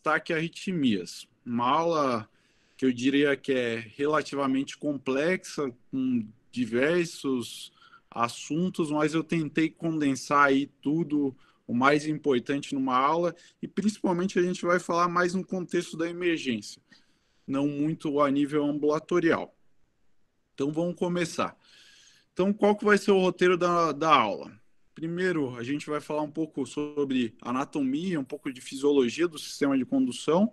destaque arritmias. Uma aula que eu diria que é relativamente complexa, com diversos assuntos, mas eu tentei condensar aí tudo o mais importante numa aula e principalmente a gente vai falar mais no contexto da emergência, não muito a nível ambulatorial. Então vamos começar. Então qual que vai ser o roteiro da, da aula? Primeiro, a gente vai falar um pouco sobre anatomia, um pouco de fisiologia do sistema de condução,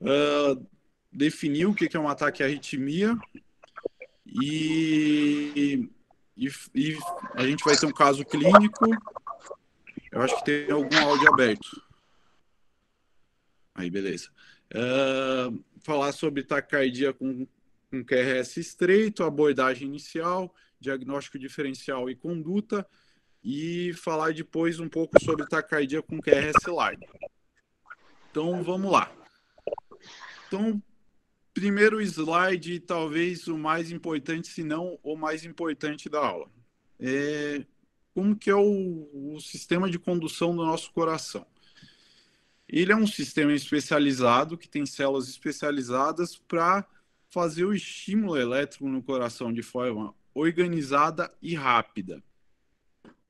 uh, definir o que é um ataque à arritmia e, e, e a gente vai ter um caso clínico. Eu acho que tem algum áudio aberto. Aí, beleza. Uh, falar sobre taquicardia com, com QRS estreito, abordagem inicial, diagnóstico diferencial e conduta, e falar depois um pouco sobre taquicardia com QRS Live. Então vamos lá. Então, primeiro slide, talvez o mais importante, se não o mais importante da aula. É como que é o, o sistema de condução do nosso coração. Ele é um sistema especializado que tem células especializadas para fazer o estímulo elétrico no coração de forma organizada e rápida.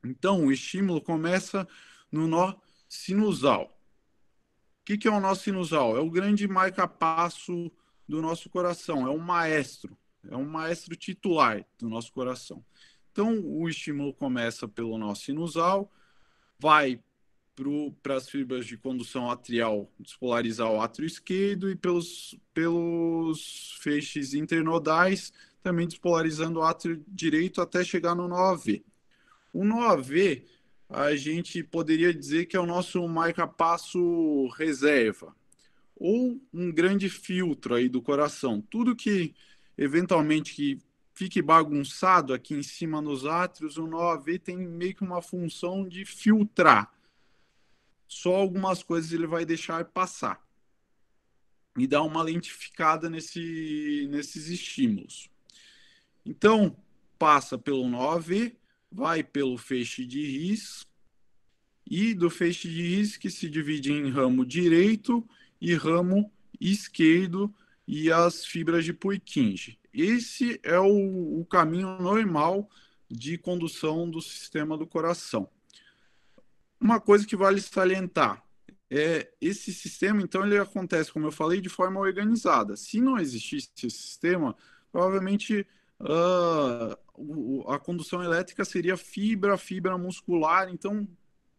Então, o estímulo começa no nó sinusal. O que, que é o nó sinusal? É o grande marca-passo do nosso coração, é o maestro, é o maestro titular do nosso coração. Então, o estímulo começa pelo nó sinusal, vai para as fibras de condução atrial despolarizar o átrio esquerdo e pelos, pelos feixes internodais também despolarizando o átrio direito até chegar no nó AV. O 9 AV, a gente poderia dizer que é o nosso marca-passo reserva, ou um grande filtro aí do coração. Tudo que, eventualmente, que fique bagunçado aqui em cima nos átrios, o 9 AV tem meio que uma função de filtrar. Só algumas coisas ele vai deixar passar e dar uma lentificada nesse, nesses estímulos. Então, passa pelo 9, vai pelo feixe de risco e do feixe de risco que se divide em ramo direito e ramo esquerdo e as fibras de Purkinje. Esse é o, o caminho normal de condução do sistema do coração. Uma coisa que vale salientar é esse sistema, então, ele acontece, como eu falei, de forma organizada. Se não existisse esse sistema, provavelmente uh, a condução elétrica seria fibra, fibra muscular, então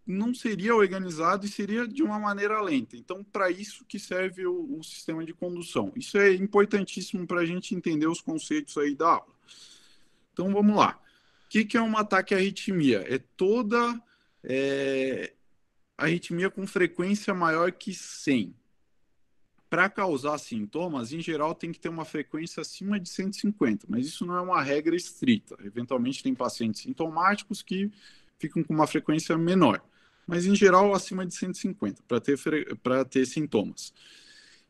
não seria organizado e seria de uma maneira lenta. Então, para isso que serve o, o, sistema de condução. Isso é importantíssimo para a gente entender os conceitos aí da aula. Então, vamos lá. O que, que é um ataque à arritmia? É toda é, arritmia com frequência maior que 100 para causar sintomas, em geral, tem que ter uma frequência acima de 150, mas isso não é uma regra estrita. Eventualmente, tem pacientes sintomáticos que ficam com uma frequência menor, mas em geral, acima de 150, para ter, para ter sintomas.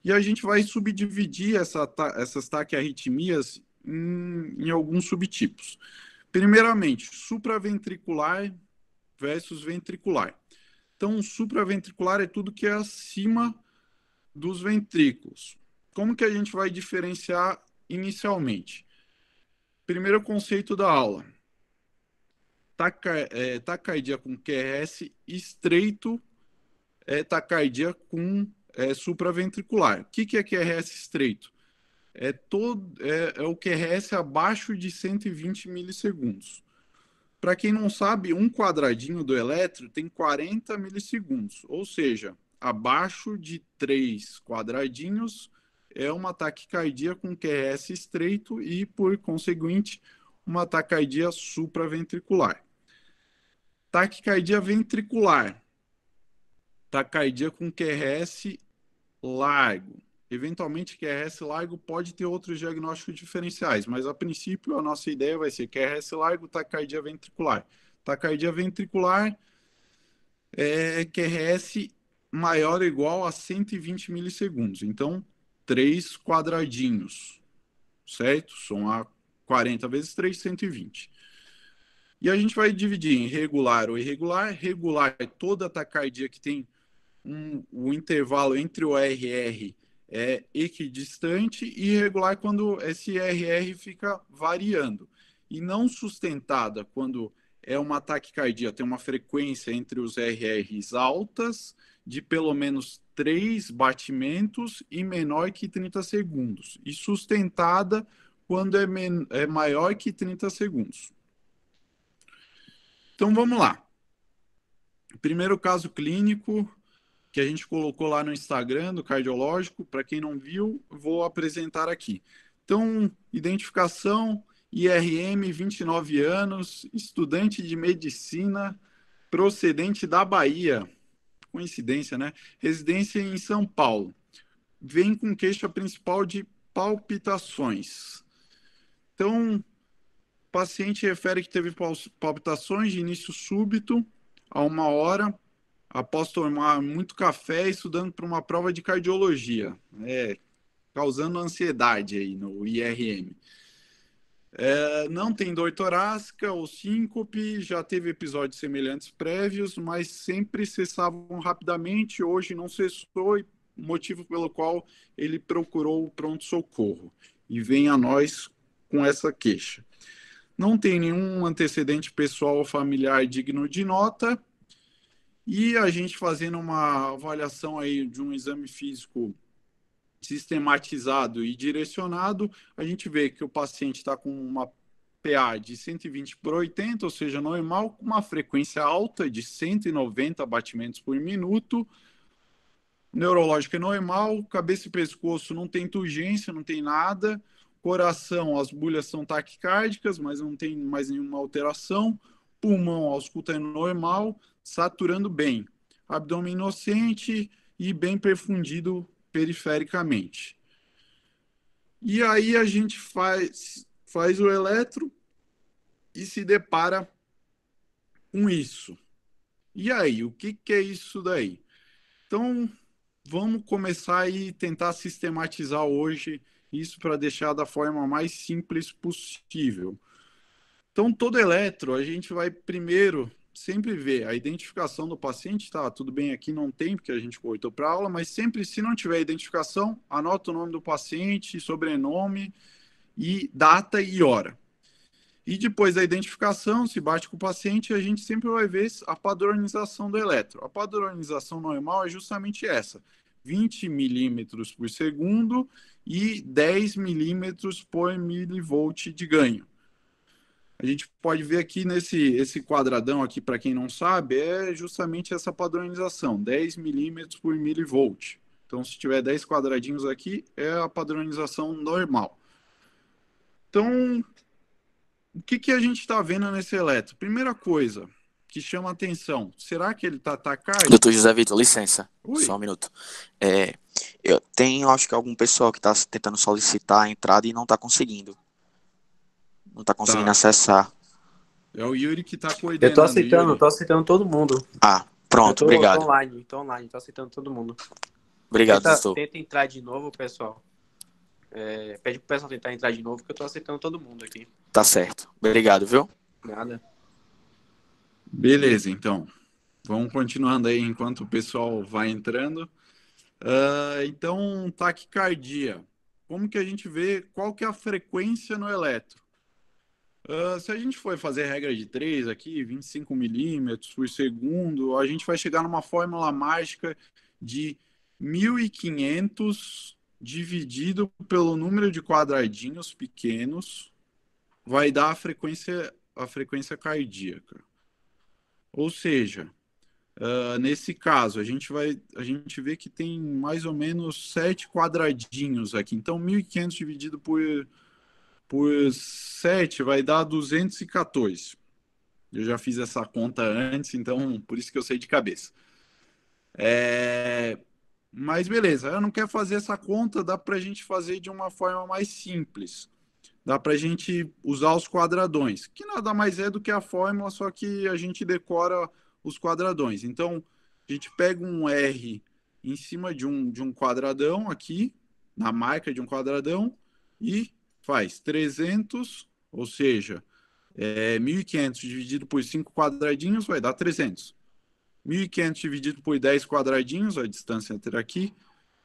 E a gente vai subdividir essa, essas taquiarritmias em, em alguns subtipos. Primeiramente, supraventricular versus ventricular. Então, supraventricular é tudo que é acima dos ventrículos. Como que a gente vai diferenciar inicialmente? Primeiro conceito da aula. Taca, é, tacardia com QRS estreito, é, tacardia com é, supraventricular. O que, que é QRS estreito? É, todo, é, é o QRS abaixo de 120 milissegundos. Para quem não sabe, um quadradinho do elétron tem 40 milissegundos, ou seja, abaixo de 3 quadradinhos é uma taquicardia com QRS estreito e, por conseguinte, uma taquicardia supraventricular. Taquicardia ventricular. Taquicardia com QRS largo. Eventualmente, QRS largo pode ter outros diagnósticos diferenciais, mas a princípio a nossa ideia vai ser QRS largo, taquicardia ventricular. Taquicardia ventricular é QRS maior ou igual a 120 milissegundos. Então, três quadradinhos, certo? São a 40 vezes 3, 120. E a gente vai dividir em regular ou irregular. Regular é toda a taquicardia que tem um, o intervalo entre o RR é equidistante e irregular quando esse RR fica variando. E não sustentada quando é uma cardíaco tem uma frequência entre os RRs altas de pelo menos três batimentos e menor que 30 segundos, e sustentada quando é, é maior que 30 segundos. Então vamos lá. Primeiro caso clínico que a gente colocou lá no Instagram do cardiológico, para quem não viu, vou apresentar aqui. Então, identificação IRM, 29 anos, estudante de medicina, procedente da Bahia. Coincidência, né? Residência em São Paulo. Vem com queixa principal de palpitações. Então, paciente refere que teve palpitações de início súbito a uma hora após tomar muito café estudando para uma prova de cardiologia, é, causando ansiedade aí no IRM. É, não tem dor torácica ou síncope, já teve episódios semelhantes prévios, mas sempre cessavam rapidamente. Hoje não cessou, motivo pelo qual ele procurou o pronto-socorro e vem a nós com essa queixa. Não tem nenhum antecedente pessoal ou familiar digno de nota. E a gente fazendo uma avaliação aí de um exame físico sistematizado e direcionado, a gente vê que o paciente está com uma PA de 120 por 80, ou seja, normal, com uma frequência alta de 190 batimentos por minuto, neurológica é normal, cabeça e pescoço não tem turgência, não tem nada, coração, as bolhas são taquicárdicas, mas não tem mais nenhuma alteração, pulmão auscultando é normal, saturando bem, abdômen inocente e bem perfundido perifericamente. E aí a gente faz, faz o eletro e se depara com isso. E aí, o que, que é isso daí? Então, vamos começar e tentar sistematizar hoje isso para deixar da forma mais simples possível. Então, todo eletro, a gente vai primeiro sempre ver a identificação do paciente, tá, tudo bem, aqui não tem, porque a gente cortou para aula, mas sempre, se não tiver identificação, anota o nome do paciente, sobrenome, e data e hora. E depois da identificação, se bate com o paciente, a gente sempre vai ver a padronização do eletro. A padronização normal é justamente essa: 20 milímetros por segundo e 10 milímetros por milivolt de ganho. A gente pode ver aqui nesse esse quadradão aqui, para quem não sabe, é justamente essa padronização, 10 milímetros por milivolt. Então, se tiver 10 quadradinhos aqui, é a padronização normal. Então, o que, que a gente está vendo nesse eletro? Primeira coisa que chama atenção, será que ele está atacado? Doutor José Vitor, licença, só um minuto. É, eu tenho, acho que algum pessoal que está tentando solicitar a entrada e não está conseguindo. Não tá conseguindo tá. acessar. É o Yuri que tá com ideia. Eu tô aceitando, Yuri. tô aceitando todo mundo. Ah, pronto, tô, obrigado. Tô online, tô online, tô aceitando todo mundo. Obrigado, tenta, estou. tenta entrar de novo, pessoal. É, pede pro pessoal tentar entrar de novo, que eu tô aceitando todo mundo aqui. Tá certo. Obrigado, viu? Nada. Beleza, então. Vamos continuando aí enquanto o pessoal vai entrando. Uh, então, taquicardia. Como que a gente vê qual que é a frequência no eletro? Uh, se a gente for fazer regra de três aqui, 25 milímetros por segundo, a gente vai chegar numa fórmula mágica de 1.500 dividido pelo número de quadradinhos pequenos, vai dar a frequência, a frequência cardíaca. Ou seja, uh, nesse caso, a gente, vai, a gente vê que tem mais ou menos sete quadradinhos aqui. Então, 1.500 dividido por por 7 vai dar 214. Eu já fiz essa conta antes, então por isso que eu sei de cabeça. É... Mas beleza, eu não quero fazer essa conta, dá para a gente fazer de uma forma mais simples. Dá para a gente usar os quadradões, que nada mais é do que a fórmula, só que a gente decora os quadradões. Então, a gente pega um R em cima de um, de um quadradão aqui, na marca de um quadradão, e faz 300, ou seja, é, 1.500 dividido por 5 quadradinhos vai dar 300. 1.500 dividido por 10 quadradinhos, a distância entre aqui,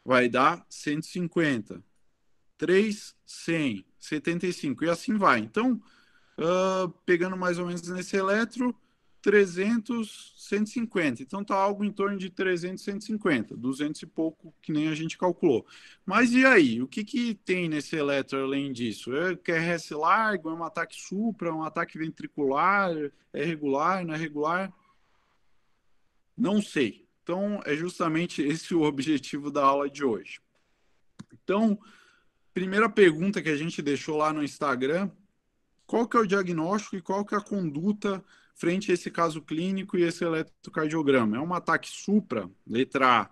vai dar 150. 3, 100, 75 e assim vai. Então, uh, pegando mais ou menos nesse eletro, 300, 150. Então está algo em torno de 300, 150, 200 e pouco que nem a gente calculou. Mas e aí? O que que tem nesse elétron além disso? É QRS largo, é um ataque supra, é um ataque ventricular, é regular, não é regular? Não sei. Então é justamente esse o objetivo da aula de hoje. Então, primeira pergunta que a gente deixou lá no Instagram, qual que é o diagnóstico e qual que é a conduta frente a esse caso clínico e esse eletrocardiograma. É um ataque supra, letra A,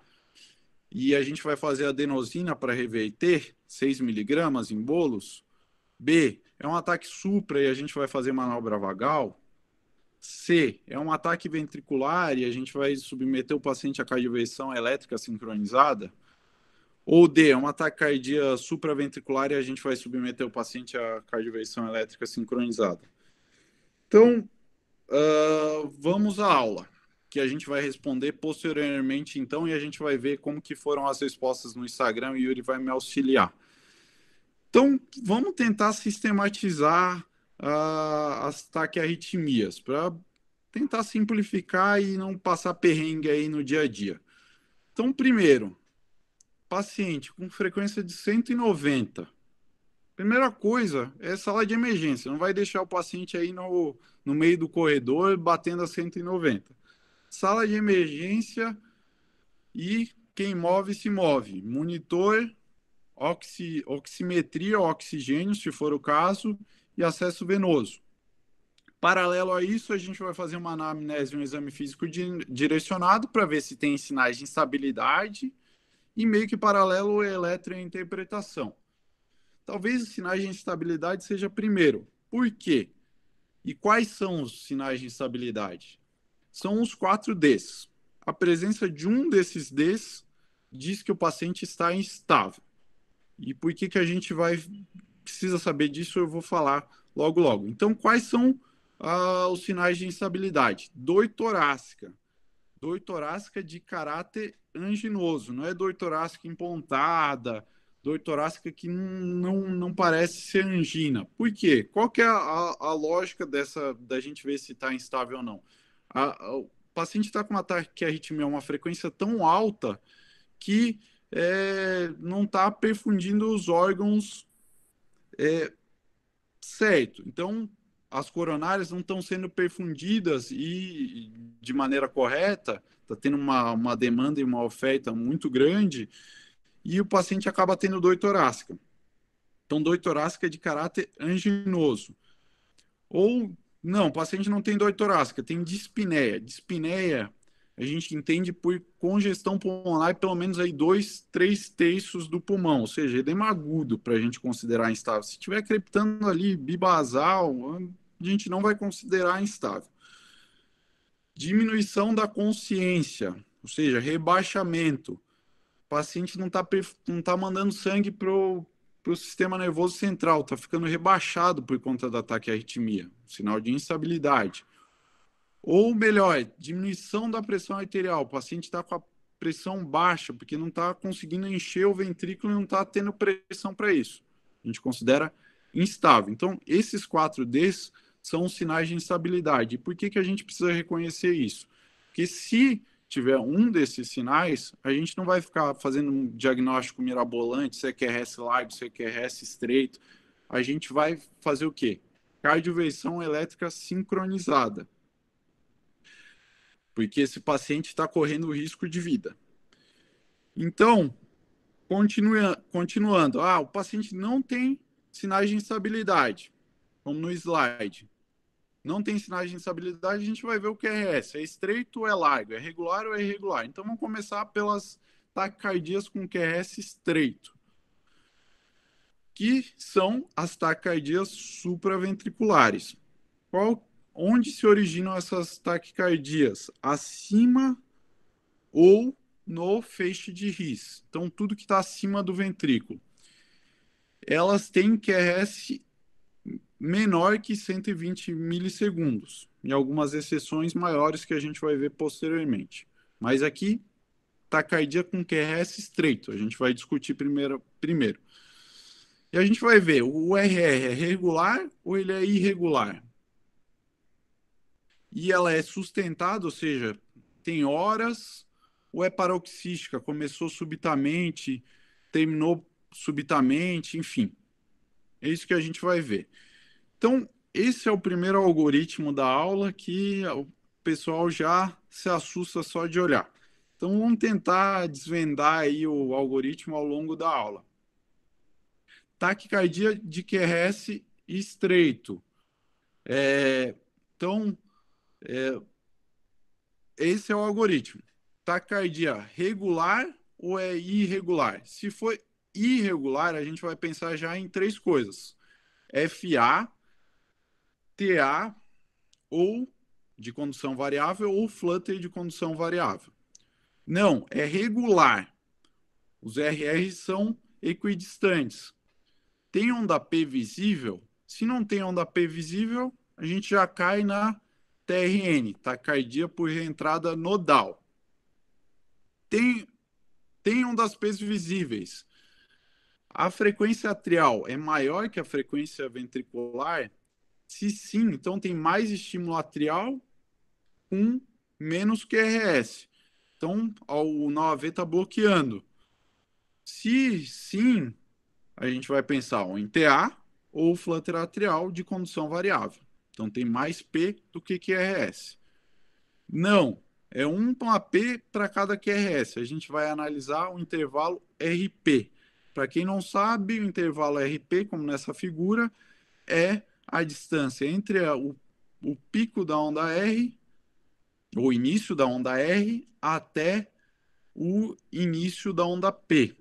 e a gente vai fazer adenosina para reverter, 6 miligramas em bolos. B, é um ataque supra e a gente vai fazer manobra vagal. C, é um ataque ventricular e a gente vai submeter o paciente à cardioversão elétrica sincronizada. Ou D, é um ataque cardíaco supraventricular e a gente vai submeter o paciente à cardioversão elétrica sincronizada. Então, Uh, vamos à aula, que a gente vai responder posteriormente, então, e a gente vai ver como que foram as respostas no Instagram e o Yuri vai me auxiliar. Então, vamos tentar sistematizar uh, as taquiarritmias, para tentar simplificar e não passar perrengue aí no dia a dia. Então, primeiro, paciente com frequência de 190. Primeira coisa é sala de emergência, não vai deixar o paciente aí no no meio do corredor, batendo a 190. Sala de emergência e quem move se move. Monitor, oxi, oximetria, oxigênio, se for o caso, e acesso venoso. Paralelo a isso, a gente vai fazer uma anamnese, um exame físico di direcionado para ver se tem sinais de instabilidade e meio que paralelo eletrointerpretação. Talvez os sinais de instabilidade seja primeiro. Por quê? E quais são os sinais de instabilidade? São os quatro Ds. A presença de um desses Ds diz que o paciente está instável. E por que, que a gente vai precisa saber disso? Eu vou falar logo logo. Então, quais são ah, os sinais de instabilidade? Dor torácica. Dor torácica de caráter anginoso, não é dor torácica empontada, dor torácica que não, não parece ser angina. Por quê? Qual que é a, a lógica dessa da gente ver se está instável ou não? A, a, o paciente está com uma arritmia uma frequência tão alta que é, não está perfundindo os órgãos é, certo. Então, as coronárias não estão sendo perfundidas e de maneira correta, está tendo uma, uma demanda e uma oferta muito grande, e o paciente acaba tendo dor torácica. Então, dor torácica é de caráter anginoso. Ou, não, o paciente não tem dor torácica, tem dispneia. Dispneia a gente entende por congestão pulmonar pelo menos aí dois, três terços do pulmão, ou seja, edema é agudo para a gente considerar instável. Se tiver creptando ali bibasal, a gente não vai considerar instável. Diminuição da consciência, ou seja, rebaixamento. O paciente não está não tá mandando sangue para o sistema nervoso central, está ficando rebaixado por conta do ataque à arritmia, sinal de instabilidade. Ou melhor, diminuição da pressão arterial, o paciente está com a pressão baixa, porque não está conseguindo encher o ventrículo e não está tendo pressão para isso. A gente considera instável. Então, esses quatro Ds são sinais de instabilidade. E por que, que a gente precisa reconhecer isso? Porque se tiver um desses sinais, a gente não vai ficar fazendo um diagnóstico mirabolante, se é QRS é largo, se é QRS é estreito. A gente vai fazer o quê? Cardioversão elétrica sincronizada. Porque esse paciente está correndo risco de vida. Então, continuando. Ah, o paciente não tem sinais de instabilidade, como no slide não tem sinais de instabilidade, a gente vai ver o QRS. É estreito ou é largo? É regular ou é irregular? Então vamos começar pelas taquicardias com QRS estreito, que são as taquicardias supraventriculares. Qual, onde se originam essas taquicardias? Acima ou no feixe de ris. Então, tudo que está acima do ventrículo. Elas têm QRS menor que 120 milissegundos, em algumas exceções maiores que a gente vai ver posteriormente. Mas aqui, taquicardia com QRS estreito, a gente vai discutir primeiro. primeiro. E a gente vai ver, o RR é regular ou ele é irregular? E ela é sustentada, ou seja, tem horas ou é paroxística, começou subitamente, terminou subitamente, enfim. É isso que a gente vai ver. Então, esse é o primeiro algoritmo da aula que o pessoal já se assusta só de olhar. Então, vamos tentar desvendar aí o algoritmo ao longo da aula. Taquicardia de QRS estreito. É, então, é, esse é o algoritmo. Taquicardia regular ou é irregular? Se for irregular, a gente vai pensar já em três coisas. FA, TA ou de condução variável ou Flutter de condução variável. Não, é regular. Os RR são equidistantes. Tem onda P visível? Se não tem onda P visível, a gente já cai na TRN, taquicardia por reentrada nodal. Tem, tem ondas P visíveis. A frequência atrial é maior que a frequência ventricular? Se sim, então tem mais estímulo atrial com menos QRS. Então, o NOAV está bloqueando. Se sim, a gente vai pensar em TA ou flutter atrial de condução variável. Então, tem mais P do que QRS. Não, é um AP para cada QRS. A gente vai analisar o intervalo RP. Para quem não sabe, o intervalo RP, como nessa figura, é a distância entre a, o, o pico da onda R, o início da onda R, até o início da onda P.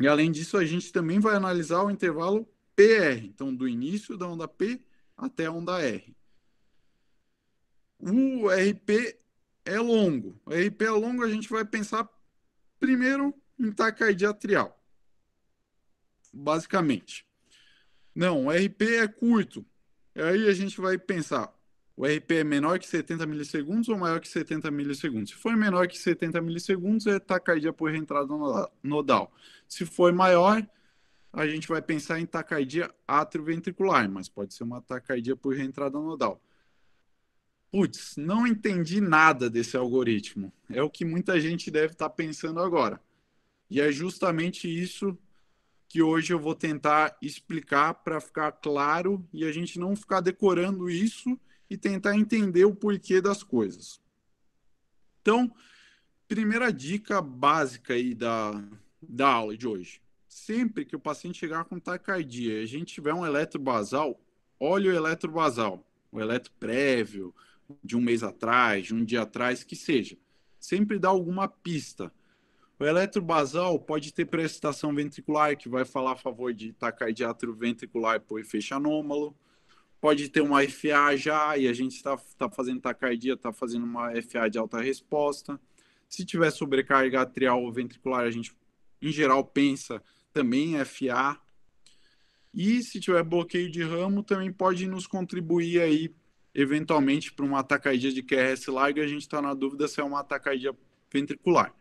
E além disso, a gente também vai analisar o intervalo PR, então do início da onda P até a onda R. O RP é longo. O RP é longo, a gente vai pensar primeiro em taquicardia atrial, basicamente. Não, o RP é curto. Aí a gente vai pensar, o RP é menor que 70 milissegundos ou maior que 70 milissegundos? Se for menor que 70 milissegundos, é tacardia por reentrada nodal. Se for maior, a gente vai pensar em tacardia atrioventricular, mas pode ser uma tacardia por reentrada nodal. Putz, não entendi nada desse algoritmo. É o que muita gente deve estar tá pensando agora. E é justamente isso que hoje eu vou tentar explicar para ficar claro e a gente não ficar decorando isso e tentar entender o porquê das coisas. Então, primeira dica básica aí da, da aula de hoje. Sempre que o paciente chegar com taquicardia e a gente tiver um eletrobasal, olha o eletrobasal, o eletro prévio, de um mês atrás, de um dia atrás, que seja. Sempre dá alguma pista. O eletrobasal pode ter precipitação ventricular, que vai falar a favor de taquicardia ventricular por efeito anômalo. Pode ter uma FA já, e a gente está tá fazendo taquicardia, está fazendo uma FA de alta resposta. Se tiver sobrecarga atrial ou ventricular, a gente, em geral, pensa também em FA. E se tiver bloqueio de ramo, também pode nos contribuir aí, eventualmente, para uma taquicardia de QRS larga. A gente está na dúvida se é uma taquicardia ventricular.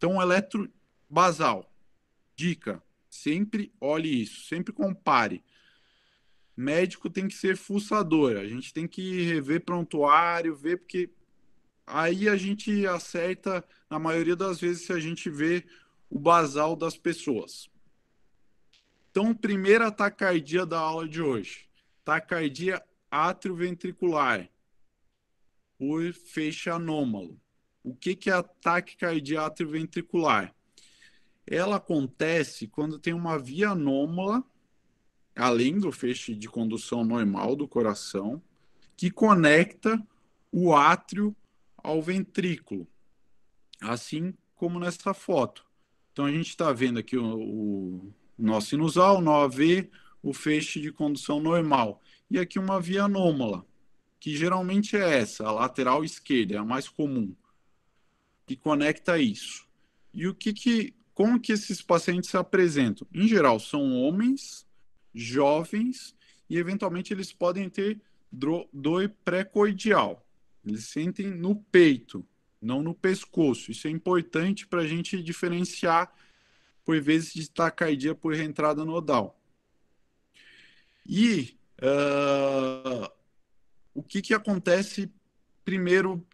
Então, eletro basal. Dica: sempre olhe isso, sempre compare. Médico tem que ser fuçador, a gente tem que rever prontuário, ver, porque aí a gente acerta, na maioria das vezes, se a gente vê o basal das pessoas. Então, primeira tacardia da aula de hoje. Tacardia atrioventricular por feixe anômalo. O que, que é ataque cardíaco ventricular? Ela acontece quando tem uma via anômala, além do feixe de condução normal do coração, que conecta o átrio ao ventrículo, assim como nessa foto. Então a gente está vendo aqui o, o nó sinusal, o nó AV, o feixe de condução normal. E aqui uma via anômala, que geralmente é essa, a lateral esquerda, é a mais comum que conecta isso. E o que, que como que esses pacientes se apresentam? Em geral, são homens jovens e eventualmente eles podem ter dor pré-coidial. Eles sentem no peito, não no pescoço. Isso é importante para a gente diferenciar por vezes de taquicardia por reentrada nodal. E uh, o que, que acontece primeiro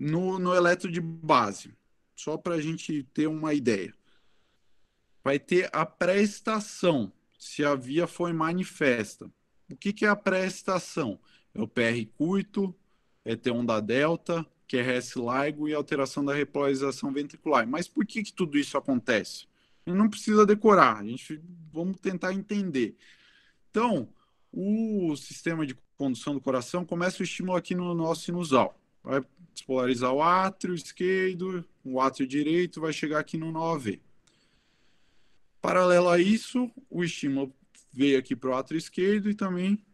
no, no de base, só para a gente ter uma ideia. Vai ter a pré-estação, se a via foi manifesta. O que, que é a pré-estação? É o PR curto, é ter onda delta, QRS é largo e alteração da repolarização ventricular. Mas por que, que tudo isso acontece? não precisa decorar, a gente vamos tentar entender. Então, o sistema de condução do coração começa o estímulo aqui no nosso sinusal vai despolarizar o átrio esquerdo, o átrio direito vai chegar aqui no 9 Paralelo a isso, o estímulo veio aqui para o átrio esquerdo e também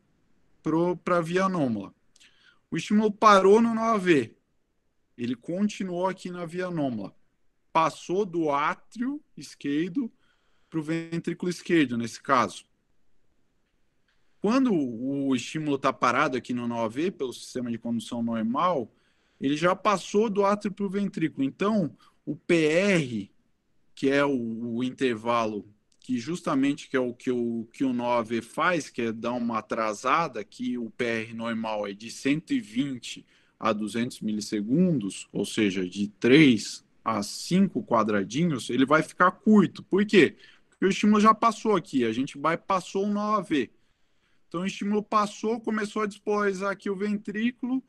para a via anômala. O estímulo parou no 9 Ele continuou aqui na via anômala. Passou do átrio esquerdo para o ventrículo esquerdo, nesse caso. Quando o estímulo está parado aqui no 9 pelo sistema de condução normal, ele já passou do átrio para o ventrículo. Então, o PR, que é o, o, intervalo que justamente que é o que o que o 9 faz, que é dar uma atrasada, que o PR normal é de 120 a 200 milissegundos, ou seja, de 3 a 5 quadradinhos, ele vai ficar curto. Por quê? Porque o estímulo já passou aqui, a gente passou o 9. Então o estímulo passou, começou a despolarizar aqui o ventrículo,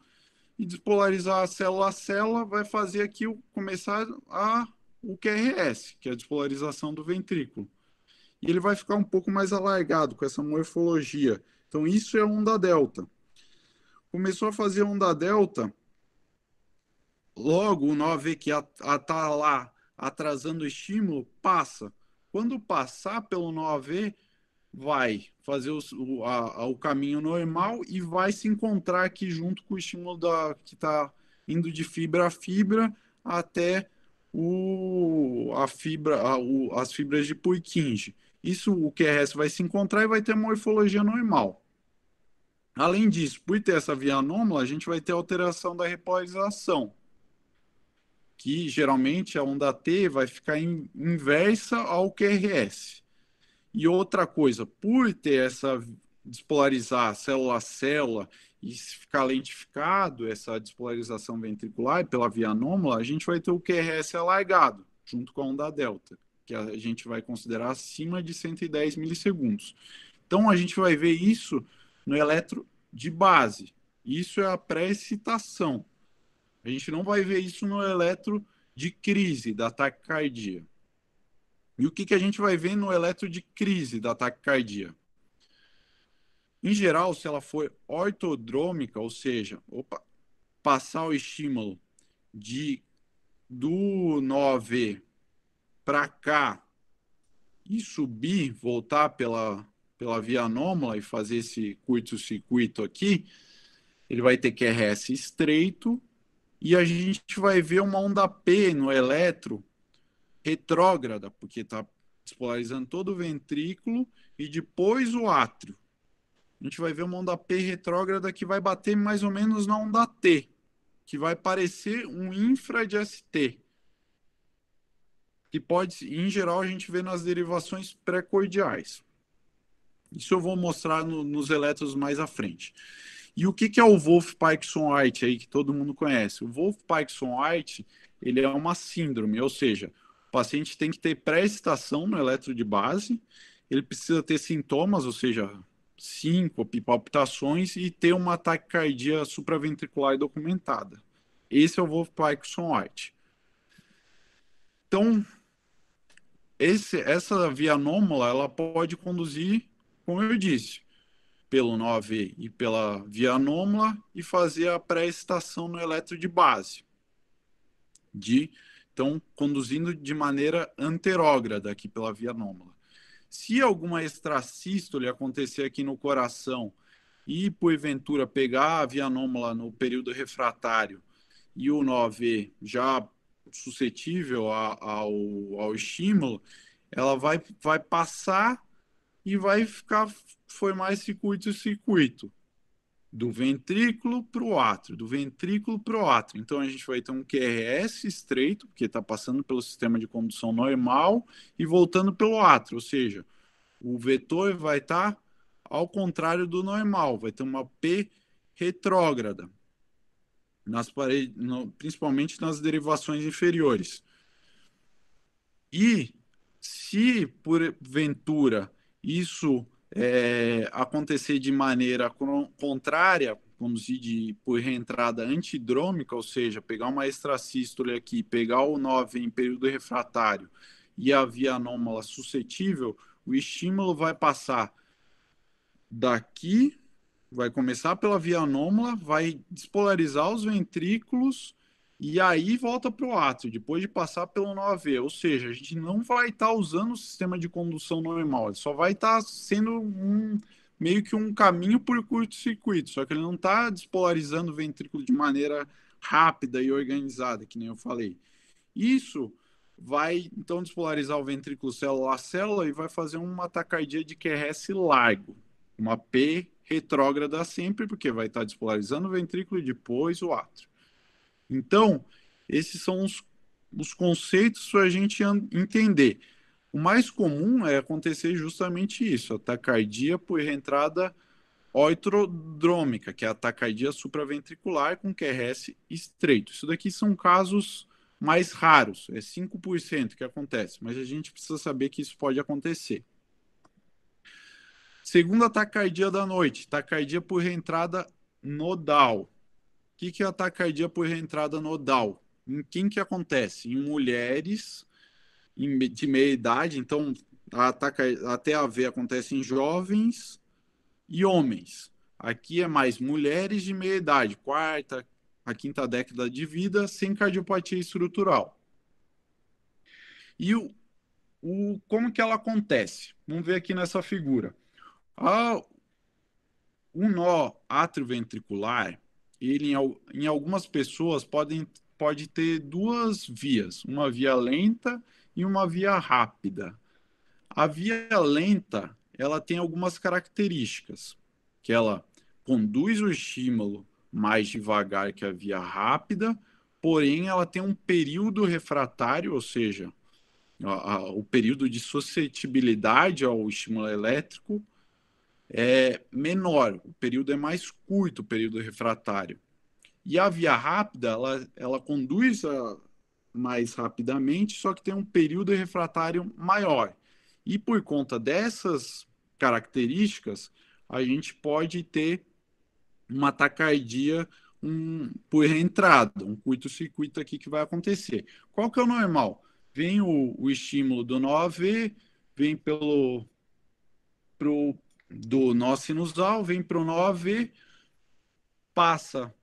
e despolarizar a célula a célula vai fazer aqui o começar a, o QRS, que é a despolarização do ventrículo. E ele vai ficar um pouco mais alargado com essa morfologia. Então, isso é onda delta. Começou a fazer onda delta, logo o 9 que está lá atrasando o estímulo, passa. Quando passar pelo 9 vai fazer o, o, a, o caminho normal e vai se encontrar aqui junto com o estímulo da, que está indo de fibra a fibra até o, a fibra, a, o, as fibras de Purkinje. Isso, o QRS vai se encontrar e vai ter morfologia normal. Além disso, por ter essa via anômala, a gente vai ter alteração da repolarização, que geralmente a onda T vai ficar in, inversa ao QRS. E outra coisa, por ter essa despolarizar célula a célula e ficar lentificado essa despolarização ventricular pela via anômala, a gente vai ter o QRS alargado, junto com a onda delta, que a gente vai considerar acima de 110 milissegundos. Então, a gente vai ver isso no eletro de base. Isso é a pré-excitação. A gente não vai ver isso no eletro de crise, da taquicardia. E o que, que a gente vai ver no eletro de crise da taquicardia? Em geral, se ela for ortodrômica, ou seja, opa, passar o estímulo de do 9 para cá e subir, voltar pela, pela via anômala e fazer esse curto-circuito aqui, ele vai ter QRS estreito e a gente vai ver uma onda P no eletro retrógrada, porque está despolarizando todo o ventrículo e depois o átrio. A gente vai ver uma onda P retrógrada que vai bater mais ou menos na onda T, que vai parecer um infra de ST. Que pode, em geral, a gente vê nas derivações pré-cordiais. Isso eu vou mostrar no, nos elétrons mais à frente. E o que, que é o Wolf Parkinson White aí que todo mundo conhece? O Wolf Parkinson White ele é uma síndrome, ou seja, o paciente tem que ter pré-excitação no eletro de base, ele precisa ter sintomas, ou seja, síncope, palpitações e ter uma taquicardia supraventricular documentada. Esse é o Wolf Parkinson White. Então, esse, essa via anômala ela pode conduzir, como eu disse, pelo 9 e pela via anômala e fazer a pré-excitação no eletro de base de estão conduzindo de maneira anterógrada aqui pela via anômala. Se alguma extracístole acontecer aqui no coração e, porventura, pegar a via anômala no período refratário e o 9 já suscetível a, ao, ao estímulo, ela vai, vai passar e vai ficar, foi mais circuito-circuito do ventrículo para o átrio, do ventrículo para o átrio. Então a gente vai ter um QRS estreito, porque está passando pelo sistema de condução normal e voltando pelo átrio, ou seja, o vetor vai estar tá ao contrário do normal, vai ter uma P retrógrada, nas paredes, no, principalmente nas derivações inferiores. E se por ventura isso é, acontecer de maneira contrária, vamos dizer, de, por reentrada antidrômica, ou seja, pegar uma extracístole aqui, pegar o 9 em período refratário e a via anômala suscetível, o estímulo vai passar daqui, vai começar pela via anômala, vai despolarizar os ventrículos e aí volta para o átrio, depois de passar pelo 9V. Ou seja, a gente não vai estar tá usando o sistema de condução normal, ele só vai estar tá sendo um meio que um caminho por curto-circuito, só que ele não está despolarizando o ventrículo de maneira rápida e organizada, que nem eu falei. Isso vai então despolarizar o ventrículo célula a célula e vai fazer uma taquicardia de QRS largo, uma P retrógrada sempre, porque vai estar tá despolarizando o ventrículo e depois o átrio. Então, esses são os, os conceitos para a gente entender. O mais comum é acontecer justamente isso, a por reentrada oitrodrômica, que é a taquicardia supraventricular com QRS estreito. Isso daqui são casos mais raros, é 5% que acontece, mas a gente precisa saber que isso pode acontecer. Segunda taquicardia da noite, taquicardia por reentrada nodal. O que, que é o atacardia por reentrada nodal? Em quem que acontece? Em mulheres de meia idade, então a ataca, até a ver acontece em jovens e homens. Aqui é mais mulheres de meia idade, quarta a quinta década de vida, sem cardiopatia estrutural. E o, o como que ela acontece? Vamos ver aqui nessa figura. o nó atrioventricular, ele em, em algumas pessoas podem, pode ter duas vias, uma via lenta e uma via rápida. A via lenta, ela tem algumas características, que ela conduz o estímulo mais devagar que a via rápida, porém ela tem um período refratário, ou seja, a, a, o período de suscetibilidade ao estímulo elétrico é menor, o período é mais curto, o período refratário. E a via rápida, ela, ela conduz a, mais rapidamente, só que tem um período refratário maior. E por conta dessas características, a gente pode ter uma tacardia um, por reentrada, um curto-circuito aqui que vai acontecer. Qual que é o normal? Vem o, o estímulo do 9 vem pelo pro do nó sinusal, vem para o nó AV, passa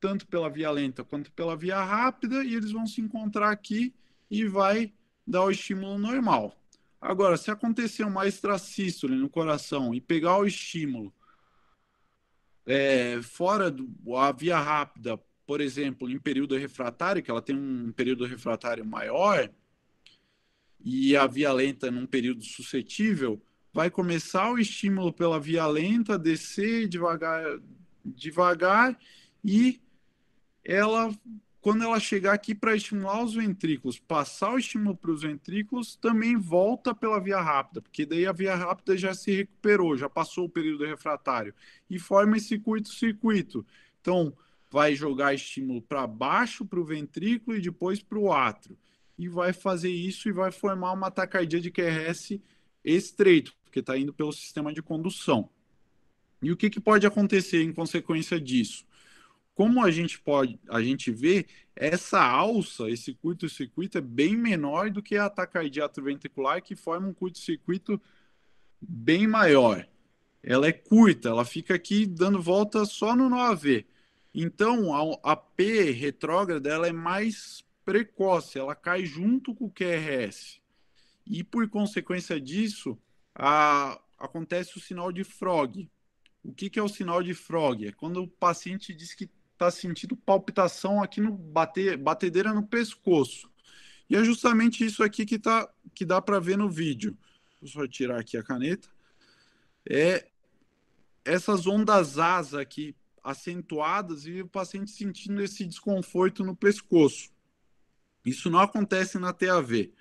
tanto pela via lenta quanto pela via rápida e eles vão se encontrar aqui e vai dar o estímulo normal. Agora, se acontecer uma extracístole no coração e pegar o estímulo é, fora da via rápida, por exemplo, em período refratário, que ela tem um período refratário maior, e a via lenta num período suscetível, vai começar o estímulo pela via lenta, descer devagar, devagar e ela, quando ela chegar aqui para estimular os ventrículos, passar o estímulo para os ventrículos, também volta pela via rápida, porque daí a via rápida já se recuperou, já passou o período refratário e forma esse curto-circuito. Então, vai jogar estímulo para baixo para o ventrículo e depois para o átrio. E vai fazer isso e vai formar uma taquicardia de QRS estreito, porque está indo pelo sistema de condução. E o que, que pode acontecer em consequência disso? Como a gente pode, a gente vê, essa alça, esse curto-circuito é bem menor do que a taquicardia ventricular, que forma um curto-circuito bem maior. Ela é curta, ela fica aqui dando volta só no 9 Então, a, a P retrógrada ela é mais precoce, ela cai junto com o QRS. E por consequência disso, a, acontece o sinal de frog. O que, que é o sinal de frog? É quando o paciente diz que está sentindo palpitação aqui no bater, batedeira no pescoço. E é justamente isso aqui que, tá, que dá para ver no vídeo. Vou só tirar aqui a caneta. É essas ondas asa aqui acentuadas e o paciente sentindo esse desconforto no pescoço. Isso não acontece na TAV.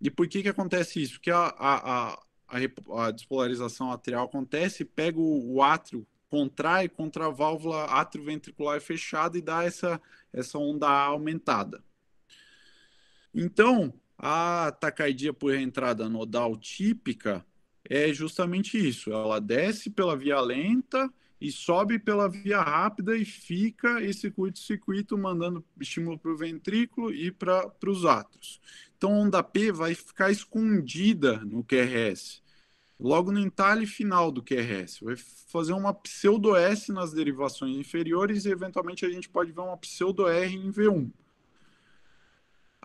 E por que, que acontece isso? Que a, a, a a, a despolarização atrial acontece, pega o, o átrio, contrai contra a válvula atrioventricular fechada e dá essa, essa onda A aumentada. Então, a taquicardia por entrada nodal típica é justamente isso. Ela desce pela via lenta e sobe pela via rápida e fica esse curto-circuito mandando estímulo para o ventrículo e para os átrios. Então, a onda P vai ficar escondida no QRS, logo no entalhe final do QRS. Vai fazer uma pseudo-S nas derivações inferiores e, eventualmente, a gente pode ver uma pseudo-R em V1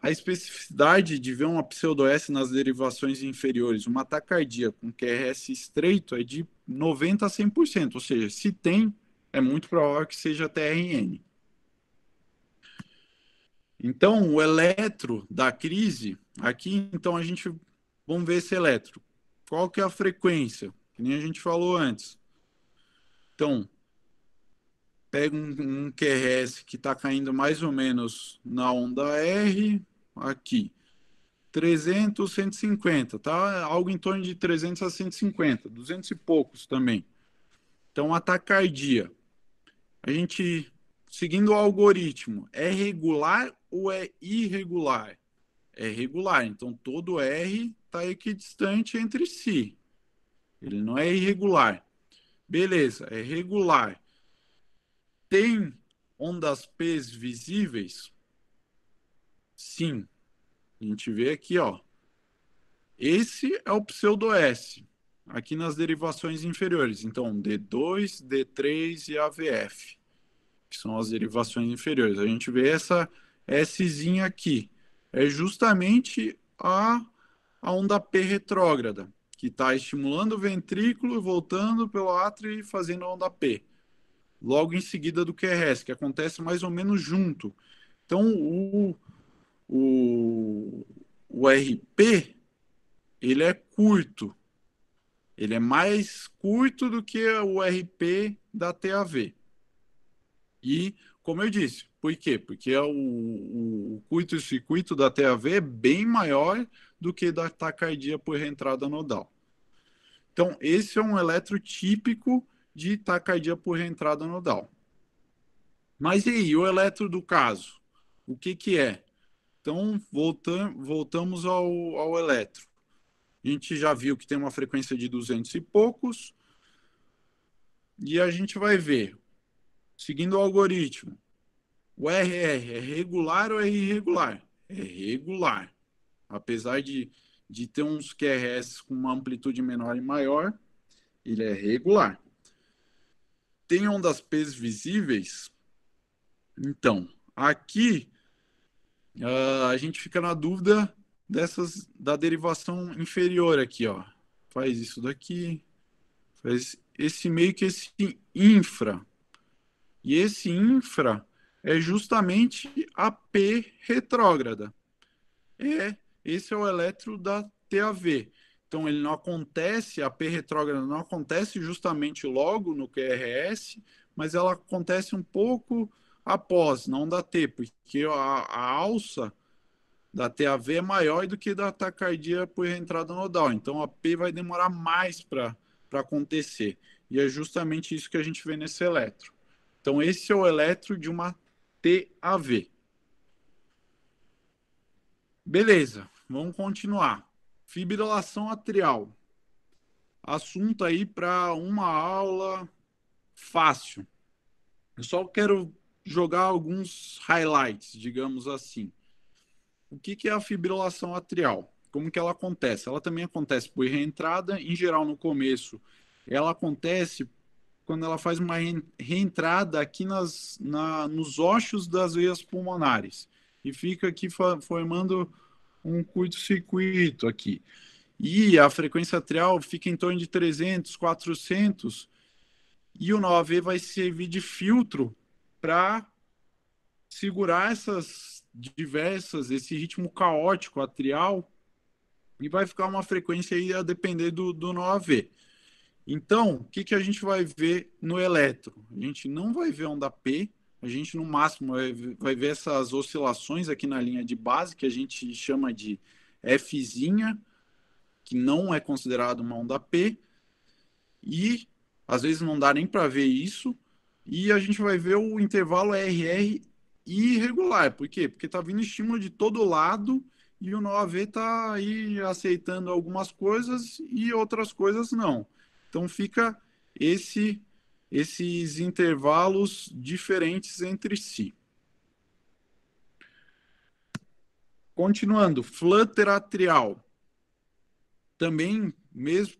a especificidade de ver uma S nas derivações inferiores, uma tacardia com QRS estreito é de 90% a 100%, ou seja, se tem, é muito provável que seja TRN. Então, o eletro da crise, aqui, então a gente, vamos ver esse eletro. Qual que é a frequência? Que nem a gente falou antes. Então, pega um, um QRS que está caindo mais ou menos na onda R, aqui. 300, 150, tá? Algo em torno de 300 a 150, 200 e poucos também. Então, atacardia. A gente, seguindo o algoritmo, é regular ou é irregular? É regular, então todo R está equidistante entre si. Ele não é irregular. Beleza, é regular. Tem ondas P visíveis? Sim. A gente vê aqui, ó. Esse é o pseudo S, aqui nas derivações inferiores. Então, D2, D3 e AVF, que são as derivações inferiores. A gente vê essa Szinha aqui. É justamente a, a onda P retrógrada, que está estimulando o ventrículo, voltando pelo átrio e fazendo a onda P. Logo em seguida do QRS, que acontece mais ou menos junto. Então, o, o, o RP ele é curto. Ele é mais curto do que o RP da TAV. E, como eu disse, por quê? Porque é o, o, o curto-circuito da TAV é bem maior do que da tacardia por reentrada nodal. Então, esse é um eletro típico de tacardia por reentrada nodal. Mas e aí, o eletro do caso? O que, que é? Então, voltam, voltamos ao, ao elétron. A gente já viu que tem uma frequência de 200 e poucos. E a gente vai ver, seguindo o algoritmo, o RR é regular ou é irregular? É regular. Apesar de, de ter uns QRS com uma amplitude menor e maior, ele é regular. Tem ondas P visíveis? Então, aqui Uh, a gente fica na dúvida dessas da derivação inferior aqui, ó. Faz isso daqui, faz esse meio que esse infra. E esse infra é justamente a P retrógrada. É, esse é o elétron da TAV. Então ele não acontece, a P retrógrada não acontece justamente logo no QRS, mas ela acontece um pouco após, não da T, porque a, a alça da TAV é maior do que da taquicardia por entrada nodal. Então a P vai demorar mais para acontecer. E é justamente isso que a gente vê nesse eletro. Então esse é o eletro de uma TAV. Beleza, vamos continuar. Fibrilação atrial. Assunto aí para uma aula fácil. Eu só quero jogar alguns highlights, digamos assim. O que, que é a fibrilação atrial? Como que ela acontece? Ela também acontece por reentrada, em geral no começo. Ela acontece quando ela faz uma reentrada aqui nas, na, nos ossos das veias pulmonares e fica aqui formando um curto-circuito aqui. E a frequência atrial fica em torno de 300, 400 e o 9 vai servir de filtro para segurar essas diversas, esse ritmo caótico atrial e vai ficar uma frequência aí a depender do, do nó AV. Então, o que, que a gente vai ver no eletro? A gente não vai ver onda P, a gente no máximo vai ver essas oscilações aqui na linha de base, que a gente chama de Fzinha, que não é considerado uma onda P, e às vezes não dá nem para ver isso, e a gente vai ver o intervalo RR irregular. Por quê? Porque tá vindo estímulo de todo lado e o 9 tá aí aceitando algumas coisas e outras coisas não. Então fica esse esses intervalos diferentes entre si. Continuando, flutter atrial. Também mesmo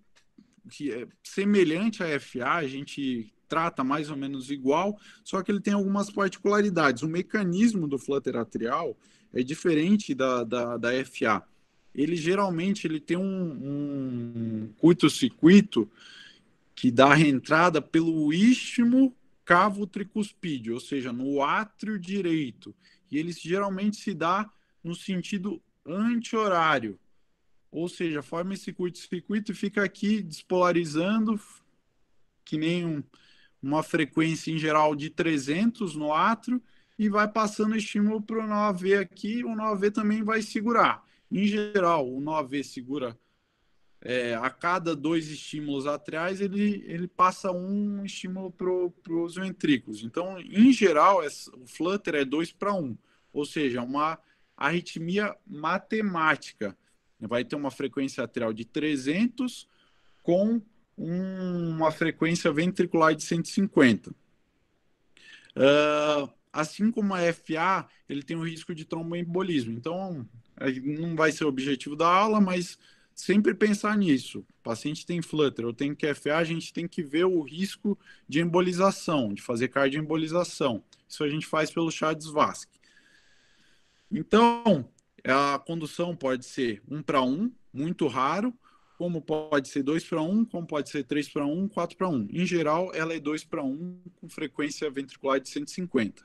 que é semelhante a FA, a gente trata mais ou menos igual, só que ele tem algumas particularidades. O mecanismo do Flutter atrial é diferente da, da, da FA. Ele geralmente ele tem um, um curto-circuito que dá a reentrada pelo istmo cavo tricuspide, ou seja, no átrio direito. E ele geralmente se dá no sentido anti-horário ou seja, forma esse curto-circuito e fica aqui despolarizando, que nem um, uma frequência em geral de 300 no atro e vai passando estímulo para o 9V aqui, o 9V também vai segurar. Em geral, o 9V segura é, a cada dois estímulos atrás, ele, ele passa um estímulo para os ventrículos. Então, em geral, é, o flutter é 2 para 1, ou seja, uma arritmia matemática. Vai ter uma frequência atrial de 300 com uma frequência ventricular de 150. Uh, ah, assim como a FA, ele tem o risco de tromboembolismo. Então, é, não vai ser o objetivo da aula, mas sempre pensar nisso. O paciente tem flutter ou tem QFA, a gente tem que ver o risco de embolização, de fazer cardioembolização. Isso a gente faz pelo Chades Vasque. Então, a condução pode ser um para um, muito raro, como pode ser 2 para 1, como pode ser 3 para 1, 4 para 1. Em geral, ela é 2 para 1 com frequência ventricular de 150.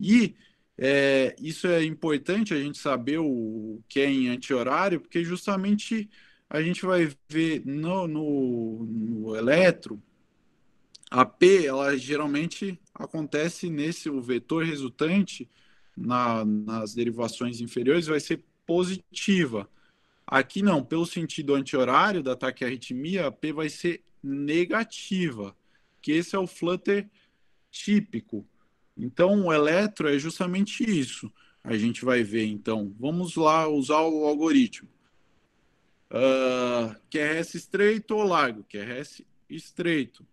E é, isso é importante a gente saber o que é em anti-horário, porque justamente a gente vai ver no, no, no eletro, a P ela geralmente acontece nesse o vetor resultante na, nas derivações inferiores vai ser positiva. Aqui não, pelo sentido anti-horário da taquiarritmia, a P vai ser negativa, que esse é o flutter típico. Então, o eletro é justamente isso. A gente vai ver, então, vamos lá usar o algoritmo. Uh, ah, QRS estreito ou largo? QRS estreito.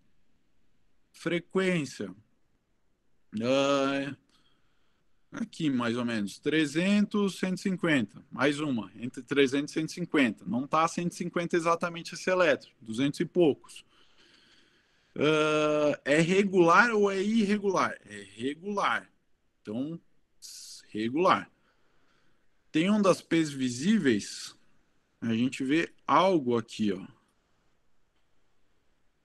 Frequência. Uh, aqui mais ou menos, 300, 150, mais uma, entre 300 e 150. Não está 150 exatamente esse elétrico, 200 e poucos. Uh, é regular ou é irregular? É regular. Então, regular. Tem ondas P visíveis, a gente vê algo aqui, ó.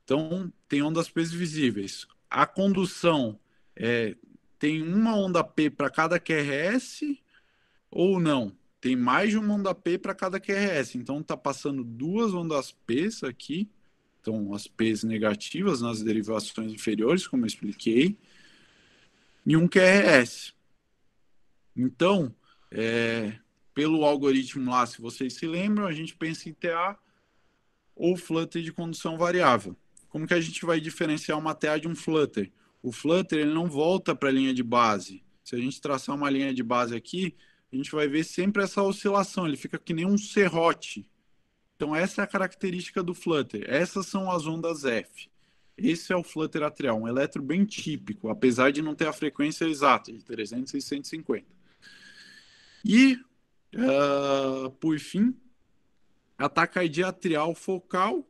Então, tem ondas P visíveis. A condução é tem uma onda P para cada QRS ou não? Tem mais de uma onda P para cada QRS. Então está passando duas ondas P aqui. Então as P's negativas nas derivações inferiores, como eu expliquei, e um QRS. Então, é, pelo algoritmo lá, se vocês se lembram, a gente pensa em TA ou flutter de condução variável. Como que a gente vai diferenciar uma TA de um flutter? o Flutter ele não volta para a linha de base. Se a gente traçar uma linha de base aqui, a gente vai ver sempre essa oscilação, ele fica que nem um serrote. Então essa é a característica do Flutter. Essas são as ondas F. Esse é o Flutter atrial, um eletro bem típico, apesar de não ter a frequência exata, de 300 e 150. E, uh, por fim, a atrial focal